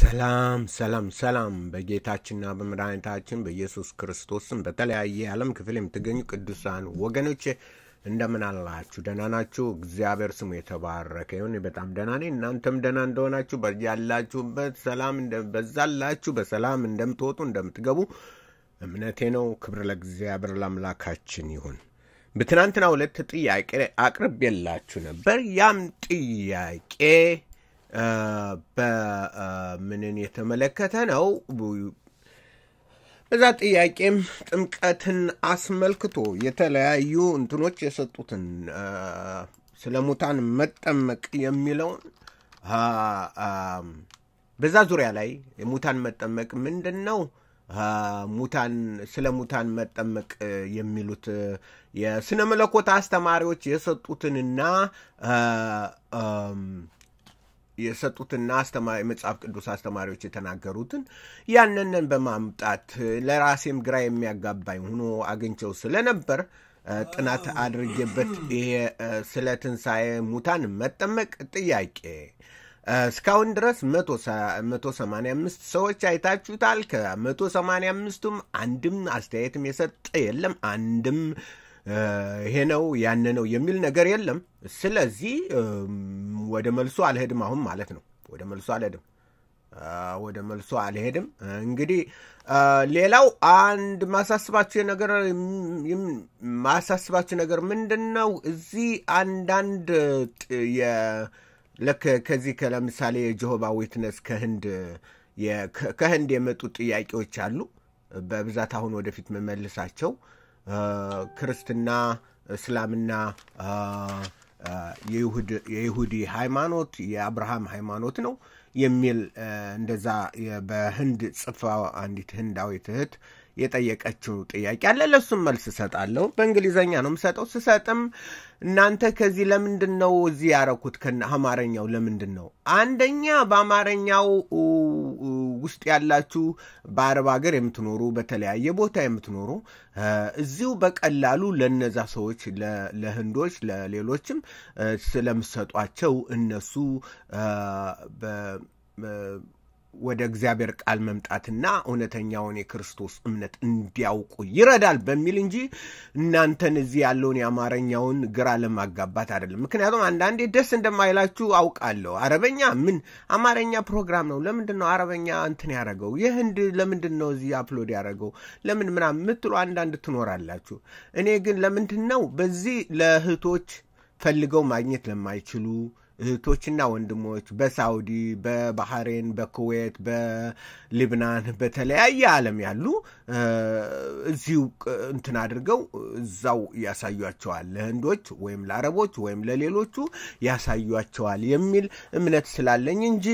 ሰላም ሰላም ሰላም በጌታችንና በመድኃኒታችን በኢየሱስ ክርስቶስም በተለያየ የዓለም ክፍል የምትገኙ ቅዱሳን ወገኖች እንደምን አላችሁ? ደና ናችሁ? እግዚአብሔር ስሙ የተባረከ ይሁን። በጣም ደናኔ ነኝ። እናንተም ደና እንደሆናችሁ ያላችሁበት ሰላም በዛላችሁ፣ በሰላም እንደምትወጡ እንደምትገቡ እምነቴ ነው። ክብር ለእግዚአብሔር ለአምላካችን ይሁን። በትናንትና ሁለት ጥያቄ አቅርቤላችሁ ነበር። ያም ጥያቄ በምንን የተመለከተ ነው። በዛ ጥያቄም ጥምቀትን አስመልክቶ የተለያዩ እንትኖች የሰጡትን ስለ ሙታን መጠመቅ የሚለውን በዛ ዙሪያ ላይ የሙታን መጠመቅ ምንድን ነው? ሙታን ስለ ሙታን መጠመቅ የሚሉት የስነ መለኮት አስተማሪዎች የሰጡትንና የሰጡትና መጽሐፍ ቅዱስ አስተማሪዎች የተናገሩትን ያንንን በማምጣት ለራሴም ግራ የሚያጋባኝ ሆኖ አግኝቸው ስለነበር ጥናት አድርጌበት ይሄ ስለ ትንሣኤ ሙታን መጠመቅ ጥያቄ እስካሁን ድረስ 185 ሰዎች አይታችሁታል። ከ185ቱም አንድም አስተያየትም የሰጠ የለም። አንድም ይሄ ነው ያን ነው የሚል ነገር የለም። ስለዚህ ወደ መልሱ አልሄድም አሁን ማለት ነው። ወደ መልሱ አልሄድም ወደ መልሱ አልሄድም። እንግዲህ ሌላው አንድ ማሳስባችሁ ነገር ማሳስባቸው ነገር ምንድን ነው? እዚህ አንዳንድ ልክ ከዚህ ለምሳሌ የጀሆባ ዊትነስ ከህንድ ከህንድ የመጡ ጥያቄዎች አሉ በብዛት አሁን ወደፊት መመልሳቸው ክርስትና፣ እስላምና የይሁዲ ሃይማኖት የአብርሃም ሃይማኖት ነው የሚል እንደዛ በህንድ ጽፋ አንዲት ህንዳዊ ትህት የጠየቀችው ጥያቄ አለ። ለሱም መልስ እሰጣለሁ። በእንግሊዘኛ ነው የምሰጠው። ስሰጥም እናንተ ከዚህ ለምንድን ነው እዚህ ያረኩት? ከአማርኛው ለምንድን ነው? አንደኛ በአማርኛው ውስጥ ያላችሁ በአረብ ሀገር የምትኖሩ በተለያየ ቦታ የምትኖሩ እዚሁ በቀላሉ ለነዛ ሰዎች ለህንዶች፣ ለሌሎችም ስለምሰጧቸው እነሱ ወደ እግዚአብሔር ቃል መምጣትና እውነተኛውን የክርስቶስ እምነት እንዲያውቁ ይረዳል በሚል እንጂ እናንተን እዚህ ያለውን የአማርኛውን ግራ ለማጋባት አይደለም። ምክንያቱም አንዳንዴ ደስ እንደማይላችሁ አውቃለሁ። አረበኛ ምን አማርኛ ፕሮግራም ነው። ለምንድን ነው አረበኛ እንትን ያደረገው? የህንድ ለምንድን ነው እዚህ አፕሎድ ያደረገው? ለምን ምናምን የምትሉ አንዳንድ ትኖራላችሁ። እኔ ግን ለምንድን ነው በዚህ ለእህቶች ፈልገው ማግኘት ለማይችሉ እህቶችና ወንድሞች በሳውዲ፣ በባህሬን፣ በኩዌት፣ በሊብናን በተለያየ ዓለም ያሉ እዚሁ እንትን አድርገው እዛው ያሳዩቸዋል ለህንዶች ወይም ለአረቦች ወይም ለሌሎቹ ያሳዩቸዋል የሚል እምነት ስላለኝ እንጂ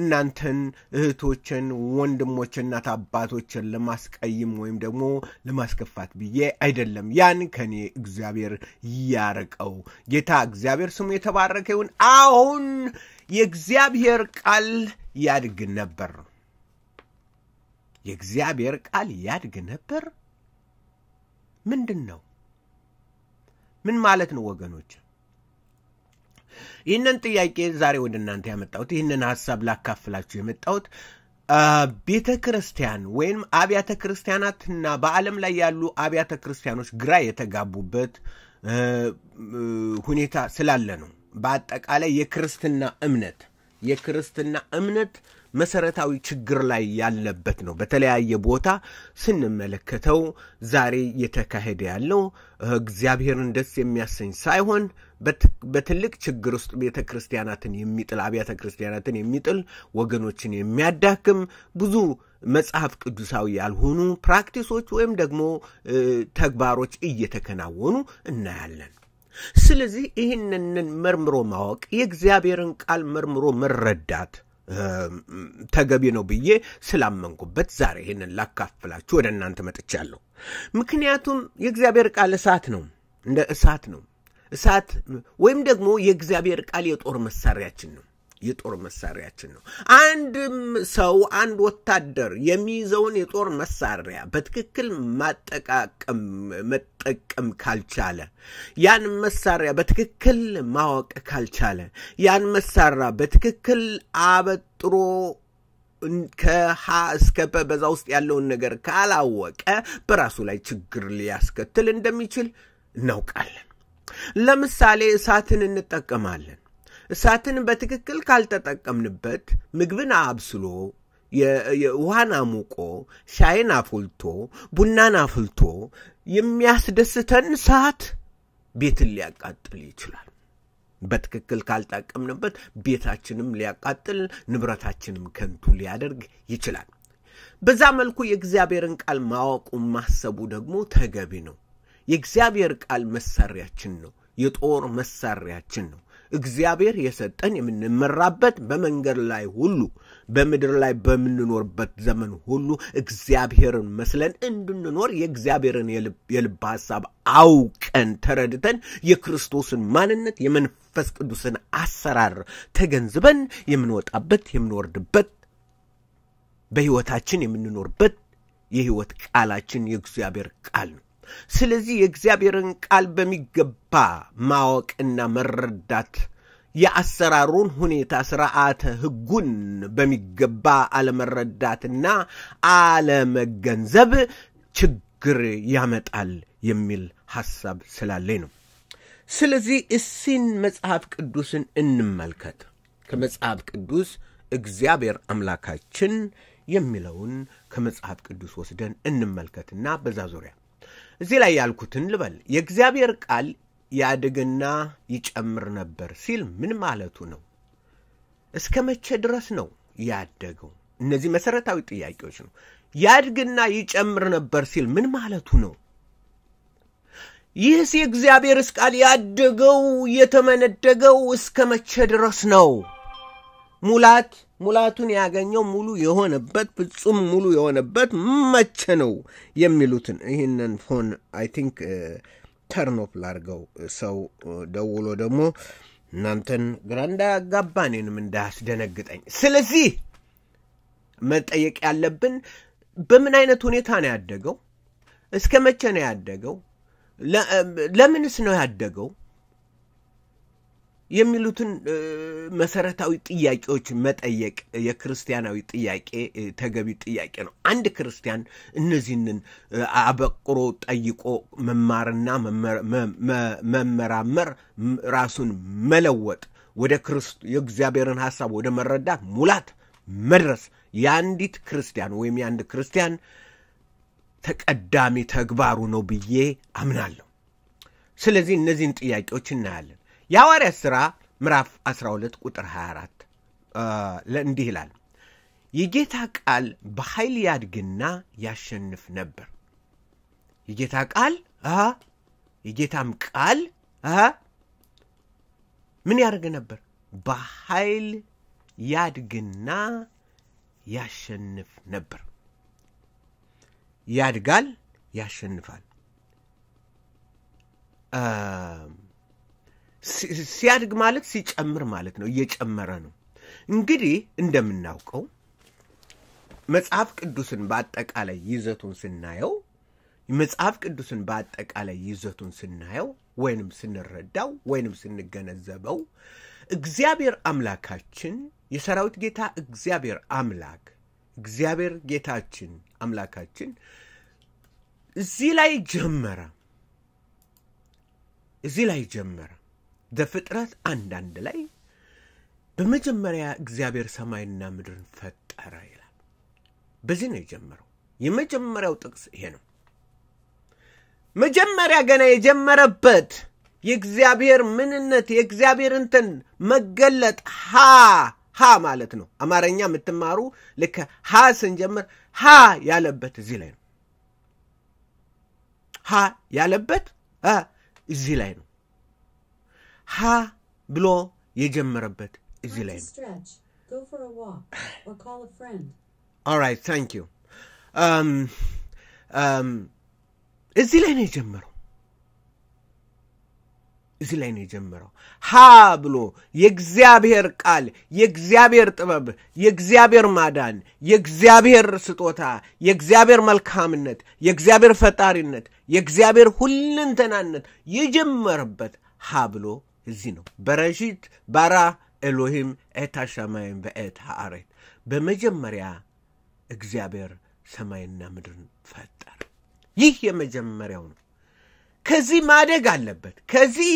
እናንተን እህቶችን፣ ወንድሞች፣ እናት አባቶችን ለማስቀይም ወይም ደግሞ ለማስከፋት ብዬ አይደለም። ያን ከኔ እግዚአብሔር ያርቀው። ጌታ እግዚአብሔር ስሙ የተባረከ ይሁን። አሁን የእግዚአብሔር ቃል ያድግ ነበር። የእግዚአብሔር ቃል ያድግ ነበር ምንድን ነው? ምን ማለት ነው ወገኖች? ይህንን ጥያቄ ዛሬ ወደ እናንተ ያመጣሁት ይህንን ሀሳብ ላካፍላችሁ የመጣሁት ቤተ ክርስቲያን ወይም አብያተ ክርስቲያናትና በዓለም ላይ ያሉ አብያተ ክርስቲያኖች ግራ የተጋቡበት ሁኔታ ስላለ ነው። በአጠቃላይ የክርስትና እምነት የክርስትና እምነት መሰረታዊ ችግር ላይ ያለበት ነው። በተለያየ ቦታ ስንመለከተው ዛሬ እየተካሄደ ያለው እግዚአብሔርን ደስ የሚያሰኝ ሳይሆን በትልቅ ችግር ውስጥ ቤተ ክርስቲያናትን የሚጥል አብያተ ክርስቲያናትን የሚጥል ወገኖችን የሚያዳክም ብዙ መጽሐፍ ቅዱሳዊ ያልሆኑ ፕራክቲሶች ወይም ደግሞ ተግባሮች እየተከናወኑ እናያለን። ስለዚህ ይህንን መርምሮ ማወቅ የእግዚአብሔርን ቃል መርምሮ መረዳት ተገቢ ነው ብዬ ስላመንኩበት ዛሬ ይህንን ላካፍላችሁ ወደ እናንተ መጥቻለሁ። ምክንያቱም የእግዚአብሔር ቃል እሳት ነው፣ እንደ እሳት ነው። እሳት ወይም ደግሞ የእግዚአብሔር ቃል የጦር መሳሪያችን ነው። የጦር መሳሪያችን ነው። አንድም ሰው አንድ ወታደር የሚይዘውን የጦር መሳሪያ በትክክል ማጠቃቀም መጠቀም ካልቻለ፣ ያን መሳሪያ በትክክል ማወቅ ካልቻለ፣ ያን መሳሪያ በትክክል አበጥሮ ከሀ እስከ በ በዛ ውስጥ ያለውን ነገር ካላወቀ በራሱ ላይ ችግር ሊያስከትል እንደሚችል እናውቃለን። ለምሳሌ እሳትን እንጠቀማለን። እሳትን በትክክል ካልተጠቀምንበት ምግብን አብስሎ ውሃን አሙቆ ሻይን አፍልቶ ቡናን አፍልቶ የሚያስደስተን ሰዓት ቤትን ሊያቃጥል ይችላል። በትክክል ካልጠቀምንበት ቤታችንም ሊያቃጥል ንብረታችንም ከንቱ ሊያደርግ ይችላል። በዛ መልኩ የእግዚአብሔርን ቃል ማወቁ ማሰቡ ደግሞ ተገቢ ነው። የእግዚአብሔር ቃል መሳሪያችን ነው። የጦር መሳሪያችን ነው። እግዚአብሔር የሰጠን የምንመራበት በመንገድ ላይ ሁሉ በምድር ላይ በምንኖርበት ዘመን ሁሉ እግዚአብሔርን መስለን እንድንኖር የእግዚአብሔርን የልብ ሐሳብ አውቀን ተረድተን የክርስቶስን ማንነት የመንፈስ ቅዱስን አሰራር ተገንዝበን የምንወጣበት የምንወርድበት በሕይወታችን የምንኖርበት የሕይወት ቃላችን የእግዚአብሔር ቃል ነው። ስለዚህ የእግዚአብሔርን ቃል በሚገባ ማወቅና መረዳት የአሰራሩን ሁኔታ ስርዓተ ህጉን በሚገባ አለመረዳትና አለመገንዘብ ችግር ያመጣል የሚል ሐሳብ ስላለኝ ነው። ስለዚህ እሲን መጽሐፍ ቅዱስን እንመልከት። ከመጽሐፍ ቅዱስ እግዚአብሔር አምላካችን የሚለውን ከመጽሐፍ ቅዱስ ወስደን እንመልከትና በዛ ዙሪያ እዚህ ላይ ያልኩትን ልበል። የእግዚአብሔር ቃል ያድግና ይጨምር ነበር ሲል ምን ማለቱ ነው? እስከ መቼ ድረስ ነው ያደገው? እነዚህ መሰረታዊ ጥያቄዎች ነው። ያድግና ይጨምር ነበር ሲል ምን ማለቱ ነው? ይህስ የእግዚአብሔርስ ቃል ያደገው የተመነደገው እስከ መቼ ድረስ ነው? ሙላት ሙላቱን ያገኘው ሙሉ የሆነበት ፍጹም ሙሉ የሆነበት መቼ ነው የሚሉትን ይህንን ፎን አይ ቲንክ ተርኖፕ ላርገው። ሰው ደውሎ ደግሞ እናንተን ግራ እንዳያጋባ እኔንም እንዳያስደነግጠኝ። ስለዚህ መጠየቅ ያለብን በምን አይነት ሁኔታ ነው ያደገው? እስከ መቼ ነው ያደገው? ለምንስ ነው ያደገው? የሚሉትን መሰረታዊ ጥያቄዎች መጠየቅ የክርስቲያናዊ ጥያቄ ተገቢ ጥያቄ ነው። አንድ ክርስቲያን እነዚህንን አበቅሮ ጠይቆ መማርና መመራመር ራሱን መለወጥ ወደ የእግዚአብሔርን ሀሳብ ወደ መረዳት ሙላት መድረስ የአንዲት ክርስቲያን ወይም የአንድ ክርስቲያን ተቀዳሚ ተግባሩ ነው ብዬ አምናለሁ። ስለዚህ እነዚህን ጥያቄዎች እናያለን። የሐዋርያት ሥራ ምዕራፍ 12 ቁጥር 24 እንዲህ ይላል፣ የጌታ ቃል በኃይል ያድግና ያሸንፍ ነበር። የጌታ ቃል የጌታም ቃል ምን ያደርግ ነበር? በኃይል ያድግና ያሸንፍ ነበር። ያድጋል፣ ያሸንፋል። ሲያድግ ማለት ሲጨምር ማለት ነው። እየጨመረ ነው። እንግዲህ እንደምናውቀው መጽሐፍ ቅዱስን በአጠቃላይ ይዘቱን ስናየው መጽሐፍ ቅዱስን በአጠቃላይ ይዘቱን ስናየው ወይንም ስንረዳው ወይንም ስንገነዘበው እግዚአብሔር አምላካችን የሰራዊት ጌታ እግዚአብሔር አምላክ እግዚአብሔር ጌታችን አምላካችን እዚህ ላይ ጀመረ፣ እዚህ ላይ ጀመረ። ዘፍጥረት አንዳንድ ላይ በመጀመሪያ እግዚአብሔር ሰማይና ምድርን ፈጠረ ይላል። በዚህ ነው የጀመረው። የመጀመሪያው ጥቅስ ይሄ ነው። መጀመሪያ ገና የጀመረበት የእግዚአብሔር ምንነት የእግዚአብሔር እንትን መገለጥ ሀ ሀ ማለት ነው። አማርኛ የምትማሩ ልክ ሀ ስንጀምር ሀ ያለበት እዚህ ላይ ነው። ሀ ያለበት እዚህ ላይ ነው። ሀ ብሎ የጀመረበት እዚህ ላይ ነው። ኦራይት ታንክ ዩ። እዚህ ላይ ነው የጀመረው እዚህ ላይ ነው የጀመረው። ሀ ብሎ የእግዚአብሔር ቃል፣ የእግዚአብሔር ጥበብ፣ የእግዚአብሔር ማዳን፣ የእግዚአብሔር ስጦታ፣ የእግዚአብሔር መልካምነት፣ የእግዚአብሔር ፈጣሪነት፣ የእግዚአብሔር ሁልንተናነት የጀመረበት ሀ ብሎ እዚህ ነው። በረሺት ባራ ኤሎሂም עת ሰማይን ועת הארץ በመጀመሪያ እግዚአብሔር ሰማይና ምድርን ፈጠር ይህ የመጀመሪያው ነው። ከዚህ ማደግ አለበት። ከዚህ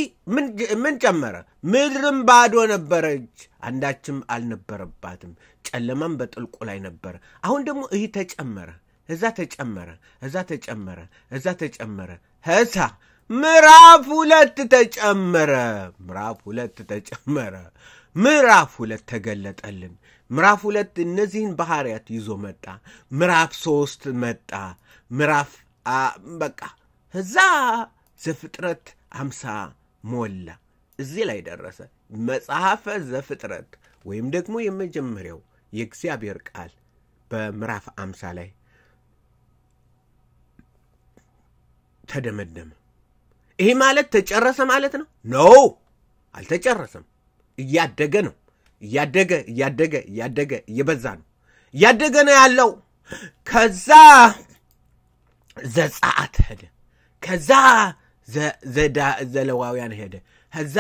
ምን ጨመረ? ምድርም ባዶ ነበረች፣ አንዳችም አልነበረባትም። ጨለማም በጥልቁ ላይ ነበረ። አሁን ደግሞ ይህ ተጨመረ፣ እዛ ተጨመረ፣ እዛ ተጨመረ፣ እዛ ተጨመረ። ህሳ ምዕራፍ ሁለት ተጨመረ። ምዕራፍ ሁለት ተጨመረ። ምዕራፍ ሁለት ተገለጠልን። ምዕራፍ ሁለት እነዚህን ባህርያት ይዞ መጣ። ምዕራፍ ሶስት መጣ። ምዕራፍ በቃ እዛ ዘፍጥረት አምሳ ሞላ። እዚህ ላይ ደረሰ። መጽሐፈ ዘፍጥረት ወይም ደግሞ የመጀመሪያው የእግዚአብሔር ቃል በምዕራፍ አምሳ ላይ ተደመደመ። ይሄ ማለት ተጨረሰ ማለት ነው? ነው አልተጨረሰም። እያደገ ነው። እያደገ እያደገ እያደገ እየበዛ ነው። እያደገ ነው ያለው። ከዛ ዘጸአት ሄደ። ከዛ ዘለዋውያን ሄደ። ከዛ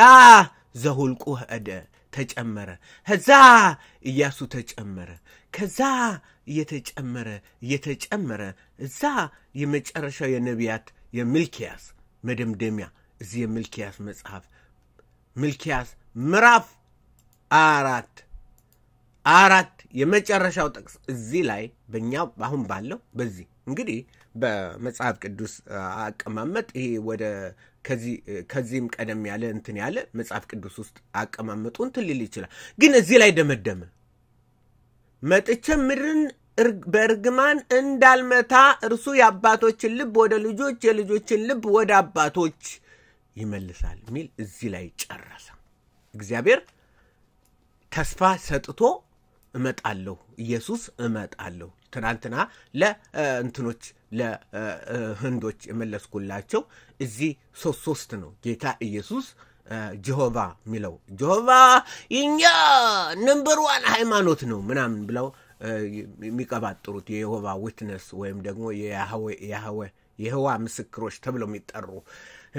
ዘሁልቁ ሄደ ተጨመረ። ከዛ ኢያሱ ተጨመረ። ከዛ እየተጨመረ እየተጨመረ እዛ የመጨረሻው የነቢያት የሚልክያስ መደምደሚያ እዚህ የምልኪያስ መጽሐፍ ምልኪያስ ምዕራፍ አራት አራት የመጨረሻው ጥቅስ እዚህ ላይ በእኛ አሁን ባለው በዚህ እንግዲህ በመጽሐፍ ቅዱስ አቀማመጥ ይሄ ወደ ከዚህም ቀደም ያለ እንትን ያለ መጽሐፍ ቅዱስ ውስጥ አቀማመጡ እንትን ሊል ይችላል። ግን እዚህ ላይ ደመደመ። መጥቼ ምድርን በእርግማን እንዳልመታ እርሱ የአባቶችን ልብ ወደ ልጆች የልጆችን ልብ ወደ አባቶች ይመልሳል የሚል እዚህ ላይ ጨረሰ። እግዚአብሔር ተስፋ ሰጥቶ እመጣለሁ፣ ኢየሱስ እመጣለሁ። ትናንትና ለእንትኖች ለህንዶች የመለስኩላቸው እዚህ ሶስት ሶስት ነው ጌታ ኢየሱስ ጀሆቫ የሚለው ጀሆቫ የኛ ነምበር ዋን ሃይማኖት ነው ምናምን ብለው የሚቀባጥሩት የየሆቫ ዊትነስ ወይም ደግሞ የህዋ ምስክሮች ተብለው የሚጠሩ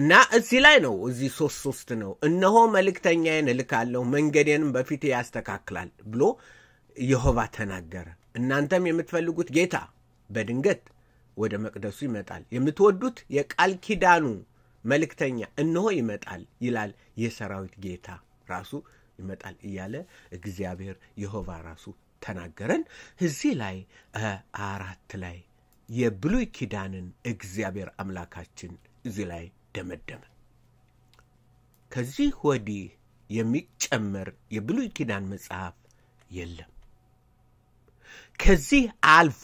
እና እዚህ ላይ ነው እዚህ ሶስት ሶስት ነው እነሆ መልእክተኛዬን እልካለሁ መንገዴንም በፊት ያስተካክላል ብሎ የሆባ ተናገረ እናንተም የምትፈልጉት ጌታ በድንገት ወደ መቅደሱ ይመጣል የምትወዱት የቃል ኪዳኑ መልእክተኛ እነሆ ይመጣል ይላል የሰራዊት ጌታ ራሱ ይመጣል እያለ እግዚአብሔር የሆቫ ራሱ ተናገረን። እዚህ ላይ አራት ላይ የብሉይ ኪዳንን እግዚአብሔር አምላካችን እዚህ ላይ ደመደመ። ከዚህ ወዲህ የሚጨመር የብሉይ ኪዳን መጽሐፍ የለም። ከዚህ አልፎ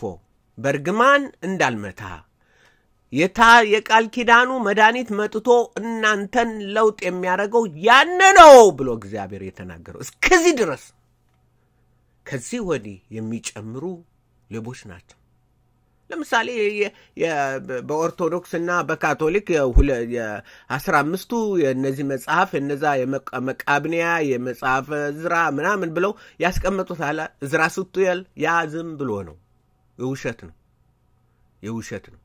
በርግማን እንዳልመታ የታ የቃል ኪዳኑ መድኃኒት መጥቶ እናንተን ለውጥ የሚያደርገው ያን ነው ብሎ እግዚአብሔር የተናገረው እስከዚህ ድረስ ከዚህ ወዲህ የሚጨምሩ ሌቦች ናቸው። ለምሳሌ በኦርቶዶክስና በካቶሊክ አስራ አምስቱ የእነዚህ መጽሐፍ የነዛ የመቃብንያ የመጽሐፍ ዝራ ምናምን ብለው ያስቀመጡት አለ ዝራ ስጡየል ያ ዝም ብሎ ነው፣ የውሸት ነው፣ የውሸት ነው።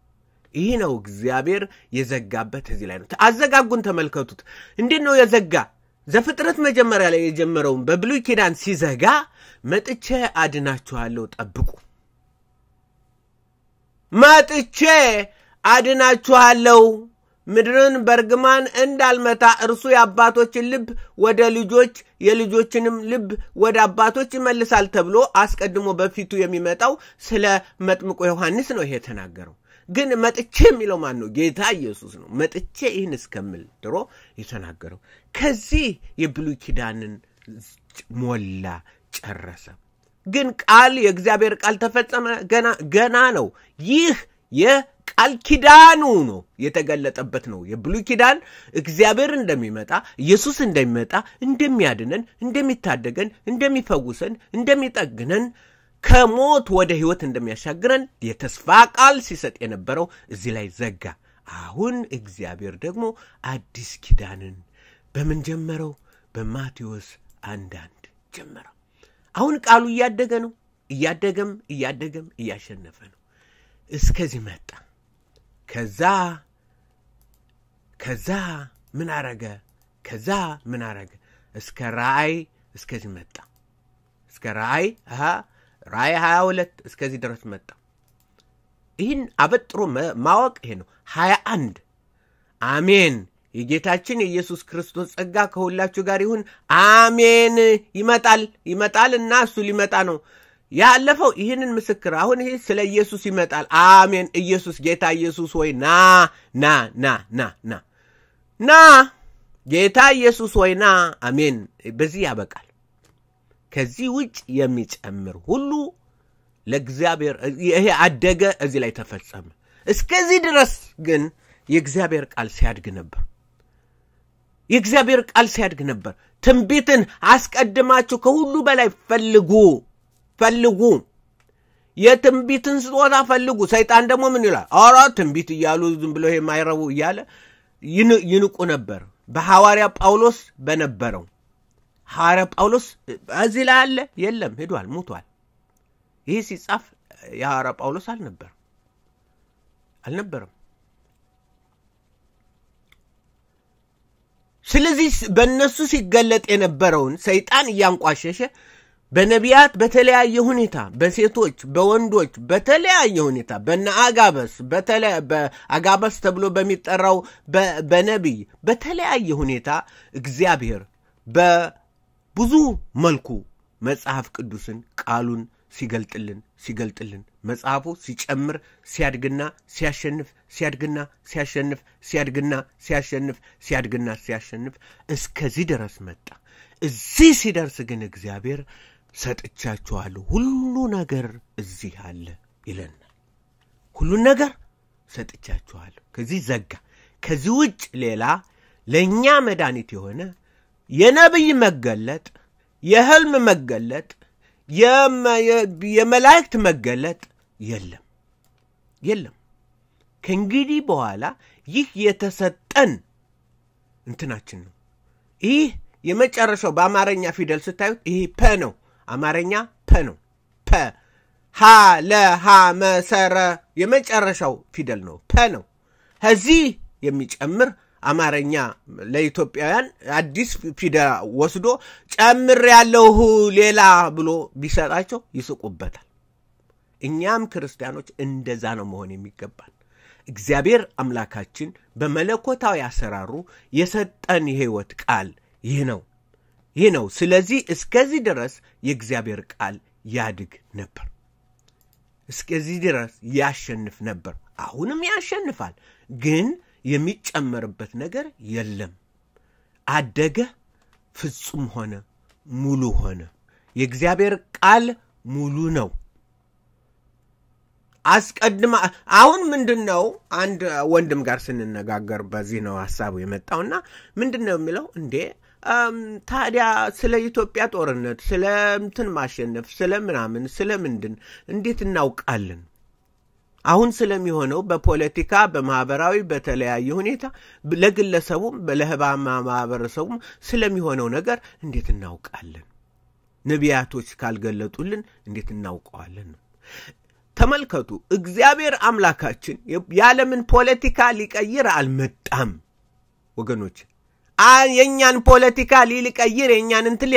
ይህ ነው እግዚአብሔር የዘጋበት እዚህ ላይ ነው። አዘጋጉን ተመልከቱት። እንዴት ነው የዘጋ ዘፍጥረት መጀመሪያ ላይ የጀመረውን በብሉይ ኪዳን ሲዘጋ መጥቼ አድናችኋለሁ ጠብቁ፣ መጥቼ አድናችኋለሁ ምድርን በርግማን እንዳልመታ እርሱ የአባቶችን ልብ ወደ ልጆች የልጆችንም ልብ ወደ አባቶች ይመልሳል ተብሎ አስቀድሞ በፊቱ የሚመጣው ስለ መጥምቆ ዮሐንስ ነው ይሄ የተናገረው። ግን መጥቼ የሚለው ማን ነው? ጌታ ኢየሱስ ነው። መጥቼ ይህን እስከምል ድሮ የተናገረው ከዚህ የብሉይ ኪዳንን ሞላ ጨረሰ። ግን ቃል የእግዚአብሔር ቃል ተፈጸመ ገና ገና ነው። ይህ የቃል ኪዳኑ ነው የተገለጠበት ነው። የብሉይ ኪዳን እግዚአብሔር እንደሚመጣ ኢየሱስ እንደሚመጣ እንደሚያድነን፣ እንደሚታደገን፣ እንደሚፈውሰን፣ እንደሚጠግነን ከሞት ወደ ህይወት እንደሚያሻግረን የተስፋ ቃል ሲሰጥ የነበረው እዚህ ላይ ዘጋ። አሁን እግዚአብሔር ደግሞ አዲስ ኪዳንን በምን ጀመረው? በማቴዎስ አንዳንድ ጀመረው። አሁን ቃሉ እያደገ ነው። እያደገም እያደገም እያሸነፈ ነው። እስከዚህ መጣ። ከዛ ከዛ ምን አረገ? ከዛ ምን አረገ? እስከ ራእይ እስከዚህ መጣ። እስከ ራእይ ራእይ 22 እስከዚህ ድረስ መጣ። ይህን አበጥሮ ማወቅ ይሄ ነው። 21 አሜን። የጌታችን የኢየሱስ ክርስቶስ ጸጋ ከሁላችሁ ጋር ይሁን። አሜን። ይመጣል ይመጣል እና እሱ ሊመጣ ነው። ያለፈው ይህንን ምስክር አሁን ይህ ስለ ኢየሱስ ይመጣል። አሜን። ኢየሱስ ጌታ ኢየሱስ ወይ ና ና ና ና ና ና ጌታ ኢየሱስ ወይ ና። አሜን። በዚህ ያበቃል። ከዚህ ውጭ የሚጨምር ሁሉ ለእግዚአብሔር ይሄ አደገ፣ እዚህ ላይ ተፈጸመ። እስከዚህ ድረስ ግን የእግዚአብሔር ቃል ሲያድግ ነበር። የእግዚአብሔር ቃል ሲያድግ ነበር። ትንቢትን አስቀድማችሁ ከሁሉ በላይ ፈልጉ ፈልጉ። የትንቢትን ስጦታ ፈልጉ። ሰይጣን ደግሞ ምን ይላል? ኧረ ትንቢት እያሉ ዝም ብሎ የማይረቡ እያለ ይንቁ ነበር። በሐዋርያ ጳውሎስ በነበረው ሐዋርያው ጳውሎስ እዚህ ላይ አለ የለም ሄዷል ሙቷል ይህ ሲጻፍ የሐዋርያው ጳውሎስ አልነበርም አልነበረም ስለዚህ በእነሱ ሲገለጥ የነበረውን ሰይጣን እያንቋሸሸ በነቢያት በተለያየ ሁኔታ በሴቶች በወንዶች በተለያየ ሁኔታ በነ አጋበስ ተብሎ በሚጠራው በነቢይ በተለያየ ሁኔታ እግዚአብሔር ብዙ መልኩ መጽሐፍ ቅዱስን ቃሉን ሲገልጥልን ሲገልጥልን መጽሐፉ ሲጨምር ሲያድግና ሲያሸንፍ ሲያድግና ሲያሸንፍ ሲያድግና ሲያሸንፍ ሲያድግና ሲያሸንፍ እስከዚህ ድረስ መጣ። እዚህ ሲደርስ ግን እግዚአብሔር ሰጥቻችኋለሁ፣ ሁሉ ነገር እዚህ አለ ይለናል። ሁሉን ነገር ሰጥቻችኋለሁ። ከዚህ ዘጋ። ከዚህ ውጭ ሌላ ለእኛ መድኃኒት የሆነ የነቢይ መገለጥ፣ የህልም መገለጥ፣ የመላእክት መገለጥ የለም የለም። ከእንግዲህ በኋላ ይህ የተሰጠን እንትናችን ነው። ይህ የመጨረሻው በአማርኛ ፊደል ስታዩት ይሄ ፐ ነው። አማርኛ ፐ ነው። ፐ ሀ ለሀ መሰረ የመጨረሻው ፊደል ነው። ፐ ነው። ከዚህ የሚጨምር አማረኛ ለኢትዮጵያውያን አዲስ ፊደል ወስዶ ጨምር ያለሁ ሌላ ብሎ ቢሰጣቸው ይስቁበታል። እኛም ክርስቲያኖች እንደዛ ነው መሆን የሚገባል። እግዚአብሔር አምላካችን በመለኮታዊ አሰራሩ የሰጠን የህይወት ቃል ይህ ነው ይህ ነው። ስለዚህ እስከዚህ ድረስ የእግዚአብሔር ቃል ያድግ ነበር፣ እስከዚህ ድረስ ያሸንፍ ነበር። አሁንም ያሸንፋል ግን የሚጨመርበት ነገር የለም። አደገ፣ ፍጹም ሆነ፣ ሙሉ ሆነ። የእግዚአብሔር ቃል ሙሉ ነው። አስቀድማ አሁን ምንድን ነው አንድ ወንድም ጋር ስንነጋገር በዚህ ነው ሀሳቡ የመጣውና ምንድን ነው የሚለው እንዴ ታዲያ ስለ ኢትዮጵያ ጦርነት ስለ እንትን ማሸነፍ ስለ ምናምን ስለ ምንድን እንዴት እናውቃለን አሁን ስለሚሆነው በፖለቲካ በማህበራዊ በተለያየ ሁኔታ ለግለሰቡም ለህባማ ማህበረሰቡም ስለሚሆነው ነገር እንዴት እናውቃለን? ነቢያቶች ካልገለጡልን እንዴት እናውቀዋለን ነው። ተመልከቱ፣ እግዚአብሔር አምላካችን የዓለምን ፖለቲካ ሊቀይር አልመጣም ወገኖች። የእኛን ፖለቲካ ሊልቀይር የእኛን እንትል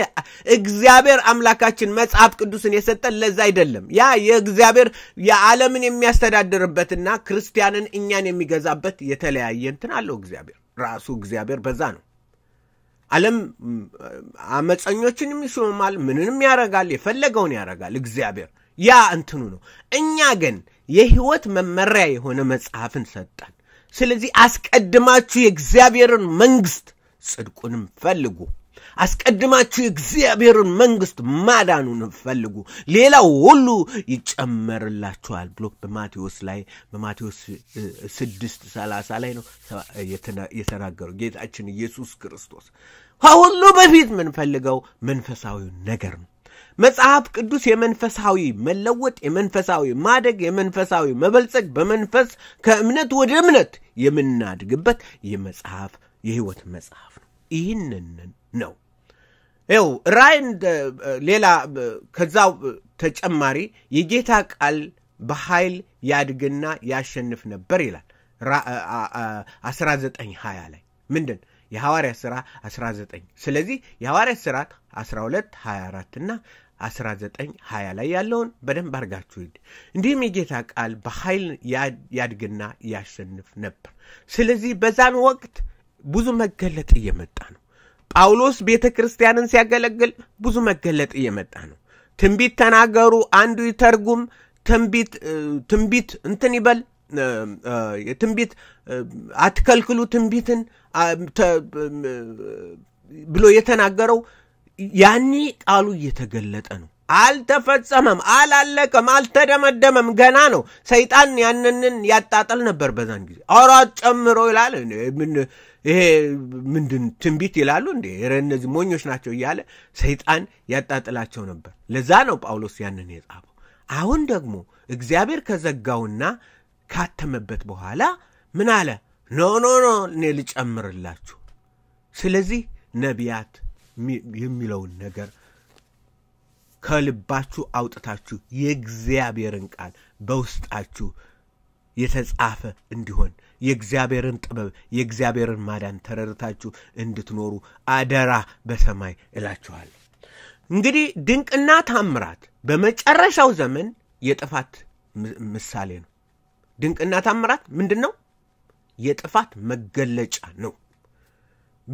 እግዚአብሔር አምላካችን መጽሐፍ ቅዱስን የሰጠን ለዛ አይደለም። ያ የእግዚአብሔር የዓለምን የሚያስተዳድርበትና ክርስቲያንን እኛን የሚገዛበት የተለያየ እንትን አለው። እግዚአብሔር ራሱ እግዚአብሔር በዛ ነው። ዓለም አመፀኞችንም ይሾማል፣ ምንንም ያረጋል፣ የፈለገውን ያረጋል። እግዚአብሔር ያ እንትኑ ነው። እኛ ግን የህይወት መመሪያ የሆነ መጽሐፍን ሰጠን። ስለዚህ አስቀድማችሁ የእግዚአብሔርን መንግስት ጽድቁንም ፈልጉ። አስቀድማችሁ የእግዚአብሔርን መንግሥት ማዳኑን ፈልጉ፣ ሌላው ሁሉ ይጨመርላችኋል ብሎ በማቴዎስ ላይ በማቴዎስ ስድስት ሰላሳ ላይ ነው የተናገረው ጌታችን ኢየሱስ ክርስቶስ። ከሁሉ በፊት ምንፈልገው መንፈሳዊ ነገር ነው። መጽሐፍ ቅዱስ የመንፈሳዊ መለወጥ፣ የመንፈሳዊ ማደግ፣ የመንፈሳዊ መበልጸግ፣ በመንፈስ ከእምነት ወደ እምነት የምናድግበት የመጽሐፍ የህይወት መጽሐፍ ነው። ይህንን ነው ይው ራእይ ሌላ ከዛው ተጨማሪ የጌታ ቃል በኃይል ያድግና ያሸንፍ ነበር ይላል 1920 ላይ ምንድን የሐዋርያ ሥራ 19 ስለዚህ የሐዋርያ ሥራ 12 24 እና 1920 ላይ ያለውን በደንብ አርጋችሁ ሂድ እንዲህም የጌታ ቃል በኃይል ያድግና ያሸንፍ ነበር ስለዚህ በዛን ወቅት ብዙ መገለጥ እየመጣ ነው። ጳውሎስ ቤተ ክርስቲያንን ሲያገለግል ብዙ መገለጥ እየመጣ ነው። ትንቢት ተናገሩ፣ አንዱ ይተርጉም፣ ትንቢት እንትን ይበል፣ የትንቢት አትከልክሉ፣ ትንቢትን ብሎ የተናገረው ያኔ ቃሉ እየተገለጠ ነው። አልተፈጸመም፣ አላለቀም፣ አልተደመደመም። ገና ነው። ሰይጣን ያንንን ያጣጠል ነበር በዛን ጊዜ። አውራት ጨምሮ ይላል። ይሄ ምንድን ትንቢት ይላሉ እንዴ? እነዚህ ሞኞች ናቸው እያለ ሰይጣን ያጣጥላቸው ነበር። ለዛ ነው ጳውሎስ ያንን የጻፈው። አሁን ደግሞ እግዚአብሔር ከዘጋውና ካተመበት በኋላ ምን አለ? ኖ ኖ ኖ፣ እኔ ልጨምርላችሁ። ስለዚህ ነቢያት የሚለውን ነገር ከልባችሁ አውጥታችሁ የእግዚአብሔርን ቃል በውስጣችሁ የተጻፈ እንዲሆን የእግዚአብሔርን ጥበብ የእግዚአብሔርን ማዳን ተረድታችሁ እንድትኖሩ አደራ በሰማይ እላችኋል እንግዲህ ድንቅና ታምራት በመጨረሻው ዘመን የጥፋት ምሳሌ ነው። ድንቅና ታምራት ምንድን ነው? የጥፋት መገለጫ ነው።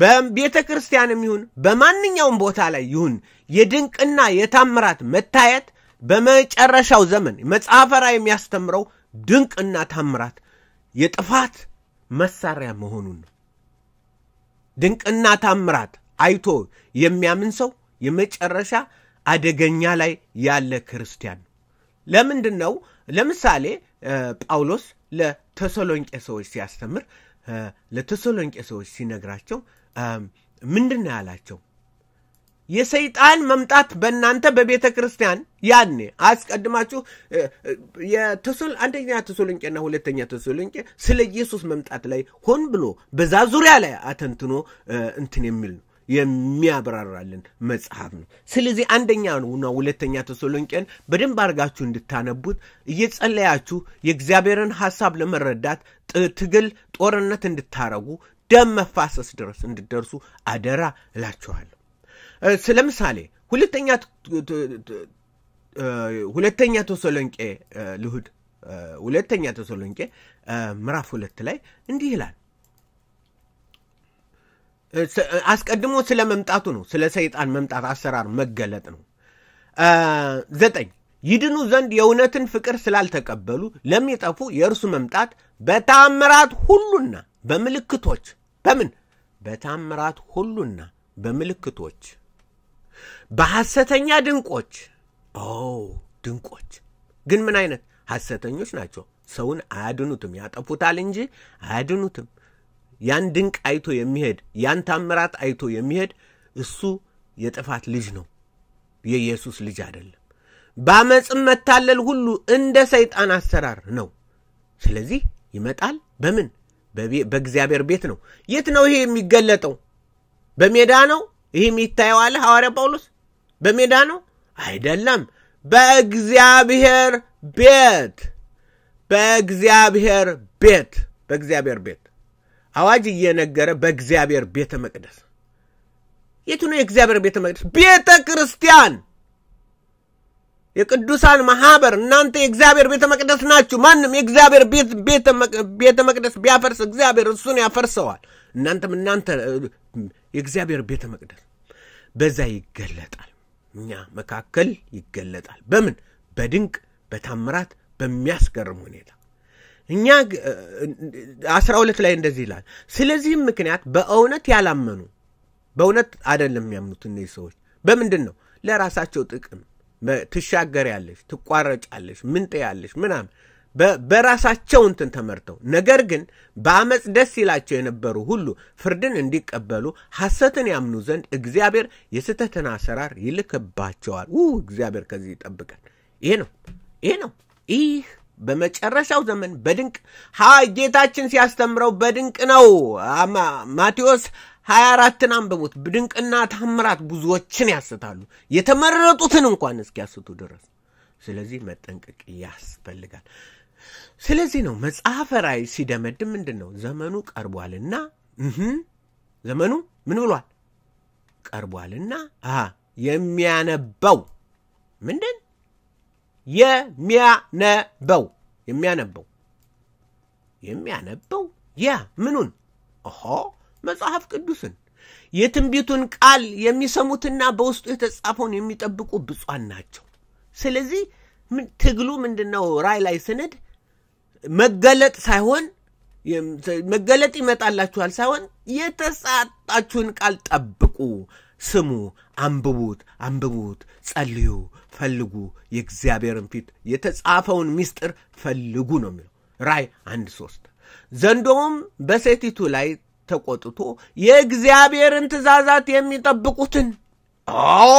በቤተ ክርስቲያንም ይሁን በማንኛውም ቦታ ላይ ይሁን የድንቅና የታምራት መታየት በመጨረሻው ዘመን መጽሐፈ የሚያስተምረው ድንቅና ታምራት የጥፋት መሳሪያ መሆኑን ነው። ድንቅና ታምራት አይቶ የሚያምን ሰው የመጨረሻ አደገኛ ላይ ያለ ክርስቲያን ነው። ለምንድን ነው? ለምሳሌ ጳውሎስ ለተሰሎንቄ ሰዎች ሲያስተምር ለተሰሎንቄ ሰዎች ሲነግራቸው ምንድን ነው ያላቸው? የሰይጣን መምጣት በእናንተ በቤተ ክርስቲያን ያኔ አስቀድማችሁ የተሱል አንደኛ ተሱሎንቄና ሁለተኛ ተሱሎንቄ ስለ ኢየሱስ መምጣት ላይ ሆን ብሎ በዛ ዙሪያ ላይ አተንትኖ እንትን የሚል ነው የሚያብራራልን መጽሐፍ ነው። ስለዚህ ነውና ሁለተኛ ተሰሎንቄን በደንብ አድርጋችሁ እንድታነቡት እየጸለያችሁ የእግዚአብሔርን ሐሳብ ለመረዳት ትግል ጦርነት እንድታረጉ ደም መፋሰስ ድረስ እንድደርሱ አደራ እላችኋለሁ። ስለምሳሌ ሁለተኛ ሁለተኛ ተሰሎንቄ ልሁድ ሁለተኛ ተሰሎንቄ ምዕራፍ ሁለት ላይ እንዲህ ይላል። አስቀድሞ ስለ መምጣቱ ነው፣ ስለ ሰይጣን መምጣት አሰራር መገለጥ ነው። ዘጠኝ ይድኑ ዘንድ የእውነትን ፍቅር ስላልተቀበሉ ለሚጠፉ የእርሱ መምጣት በታምራት ሁሉና በምልክቶች በምን በታምራት ሁሉና በምልክቶች በሐሰተኛ ድንቆች ኦ ድንቆች ግን ምን አይነት ሐሰተኞች ናቸው ሰውን አያድኑትም ያጠፉታል እንጂ አያድኑትም ያን ድንቅ አይቶ የሚሄድ ያን ታምራት አይቶ የሚሄድ እሱ የጥፋት ልጅ ነው የኢየሱስ ልጅ አይደለም በአመፅም መታለል ሁሉ እንደ ሰይጣን አሰራር ነው ስለዚህ ይመጣል በምን በእግዚአብሔር ቤት ነው። የት ነው ይሄ የሚገለጠው? በሜዳ ነው ይህ የሚታየው አለ ሐዋርያ ጳውሎስ። በሜዳ ነው አይደለም፣ በእግዚአብሔር ቤት በእግዚአብሔር ቤት በእግዚአብሔር ቤት አዋጅ እየነገረ በእግዚአብሔር ቤተ መቅደስ የቱ ነው የእግዚአብሔር ቤተ መቅደስ? ቤተ ክርስቲያን የቅዱሳን ማህበር እናንተ የእግዚአብሔር ቤተ መቅደስ ናችሁ። ማንም የእግዚአብሔር ቤተ መቅደስ ቢያፈርስ እግዚአብሔር እሱን ያፈርሰዋል። እናንተም እናንተ የእግዚአብሔር ቤተ መቅደስ በዛ ይገለጣል፣ እኛ መካከል ይገለጣል። በምን በድንቅ በታምራት በሚያስገርም ሁኔታ እኛ አስራ ሁለት ላይ እንደዚህ ይላል። ስለዚህም ምክንያት በእውነት ያላመኑ በእውነት አይደለም የሚያምኑት እነዚህ ሰዎች በምንድን ነው? ለራሳቸው ጥቅም ትሻገሪያለሽ፣ ትቋረጫለሽ፣ ምን ጥያለሽ ምናምን በራሳቸው እንትን ተመርተው ነገር ግን በአመፅ ደስ ይላቸው የነበሩ ሁሉ ፍርድን እንዲቀበሉ ሐሰትን ያምኑ ዘንድ እግዚአብሔር የስተትን አሰራር ይልክባቸዋል። ው እግዚአብሔር ከዚህ ይጠብቀን። ይሄ ነው ይሄ ነው ይህ በመጨረሻው ዘመን በድንቅ ሀ ጌታችን ሲያስተምረው በድንቅ ነው። ማቴዎስ ሀያ አራትን አንብቡት። ድንቅና ታምራት ብዙዎችን ያስታሉ፣ የተመረጡትን እንኳን እስኪያስቱ ድረስ። ስለዚህ መጠንቀቅ ያስፈልጋል። ስለዚህ ነው መጽሐፈ ራይ ሲደመድ ምንድን ነው ዘመኑ ቀርቧልና ዘመኑ ምን ብሏል ቀርቧልና የሚያነበው ምንድን የሚያነበው የሚያነበው የሚያነበው ያ ምኑን ኦሆ መጽሐፍ ቅዱስን የትንቢቱን ቃል የሚሰሙትና በውስጡ የተጻፈውን የሚጠብቁ ብፁዓን ናቸው። ስለዚህ ትግሉ ምንድነው? ራይ ላይ ስንድ መገለጥ ሳይሆን መገለጥ ይመጣላችኋል ሳይሆን የተሳጣችሁን ቃል ጠብቁ፣ ስሙ፣ አንብቡት፣ አንብቡት፣ ጸልዩ፣ ፈልጉ፣ የእግዚአብሔርን ፊት የተጻፈውን ምስጢር ፈልጉ ነው የሚለው ራይ አንድ ሶስት ዘንዶውም በሴቲቱ ላይ ተቆጥቶ የእግዚአብሔርን ትእዛዛት የሚጠብቁትን አዎ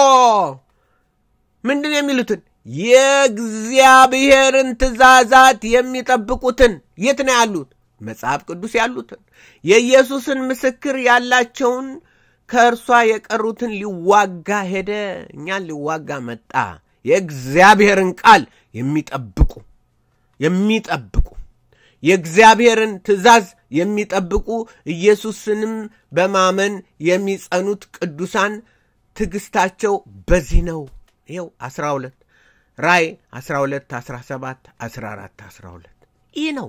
ምንድን የሚሉትን የእግዚአብሔርን ትእዛዛት የሚጠብቁትን የት ነው ያሉት መጽሐፍ ቅዱስ ያሉትን የኢየሱስን ምስክር ያላቸውን ከእርሷ የቀሩትን ሊዋጋ ሄደ እኛን ሊዋጋ መጣ የእግዚአብሔርን ቃል የሚጠብቁ የሚጠብቁ የእግዚአብሔርን ትእዛዝ የሚጠብቁ ኢየሱስንም በማመን የሚጸኑት ቅዱሳን ትዕግስታቸው በዚህ ነው። ይኸው 12 ራይ 12 17 14 12 ይህ ነው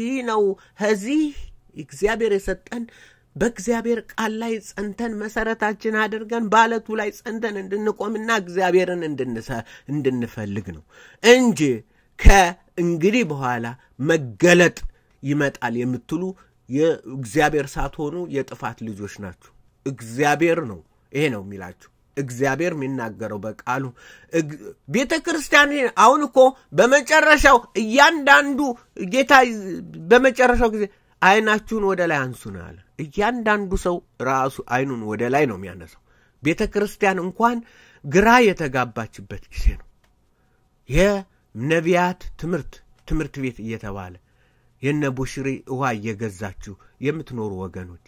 ይህ ነው ከዚህ እግዚአብሔር የሰጠን በእግዚአብሔር ቃል ላይ ጸንተን መሰረታችን አድርገን በአለቱ ላይ ጸንተን እንድንቆምና እግዚአብሔርን እንድንፈልግ ነው እንጂ ከ እንግዲህ በኋላ መገለጥ ይመጣል የምትሉ የእግዚአብሔር ሳትሆኑ የጥፋት ልጆች ናችሁ። እግዚአብሔር ነው ይሄ ነው የሚላችሁ። እግዚአብሔር የሚናገረው በቃሉ ቤተ ክርስቲያን አሁን እኮ በመጨረሻው እያንዳንዱ ጌታ በመጨረሻው ጊዜ አይናችሁን ወደ ላይ አንሱ ነው ያለ። እያንዳንዱ ሰው ራሱ አይኑን ወደ ላይ ነው የሚያነሳው። ቤተ ክርስቲያን እንኳን ግራ የተጋባችበት ጊዜ ነው። ነቢያት ትምህርት ትምህርት ቤት እየተባለ የነ ቡሽሪ ውሃ እየገዛችሁ የምትኖሩ ወገኖች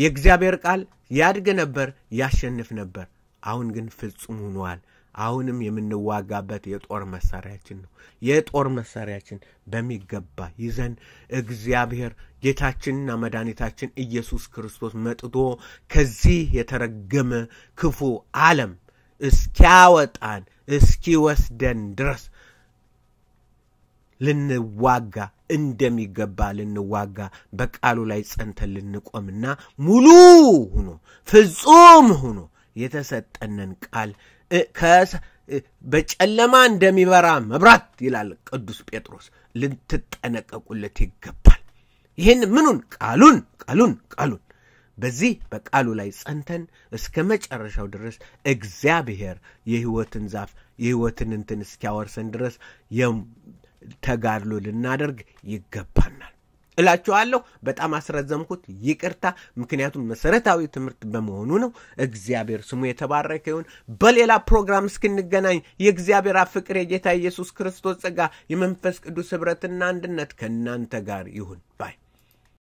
የእግዚአብሔር ቃል ያድግ ነበር፣ ያሸንፍ ነበር። አሁን ግን ፍጹም ሆኗል። አሁንም የምንዋጋበት የጦር መሳሪያችን ነው። የጦር መሳሪያችን በሚገባ ይዘን እግዚአብሔር ጌታችንና መድኃኒታችን ኢየሱስ ክርስቶስ መጥቶ ከዚህ የተረገመ ክፉ ዓለም እስኪያወጣን እስኪወስደን ድረስ ልንዋጋ እንደሚገባ ልንዋጋ በቃሉ ላይ ጸንተን ልንቆምና ሙሉ ሁኖ ፍጹም ሁኖ የተሰጠንን ቃል በጨለማ እንደሚበራ መብራት ይላል ቅዱስ ጴጥሮስ ልትጠነቀቁለት ይገባል። ይህን ምኑን ቃሉን ቃሉን ቃሉን በዚህ በቃሉ ላይ ጸንተን እስከ መጨረሻው ድረስ እግዚአብሔር የህይወትን ዛፍ የህይወትን እንትን እስኪያወርሰን ድረስ ተጋድሎ ልናደርግ ይገባናል እላችኋለሁ። በጣም አስረዘምኩት፣ ይቅርታ። ምክንያቱም መሰረታዊ ትምህርት በመሆኑ ነው። እግዚአብሔር ስሙ የተባረከ ይሁን። በሌላ ፕሮግራም እስክንገናኝ የእግዚአብሔር ፍቅር፣ የጌታ ኢየሱስ ክርስቶስ ጸጋ፣ የመንፈስ ቅዱስ ኅብረትና አንድነት ከእናንተ ጋር ይሁን ባይ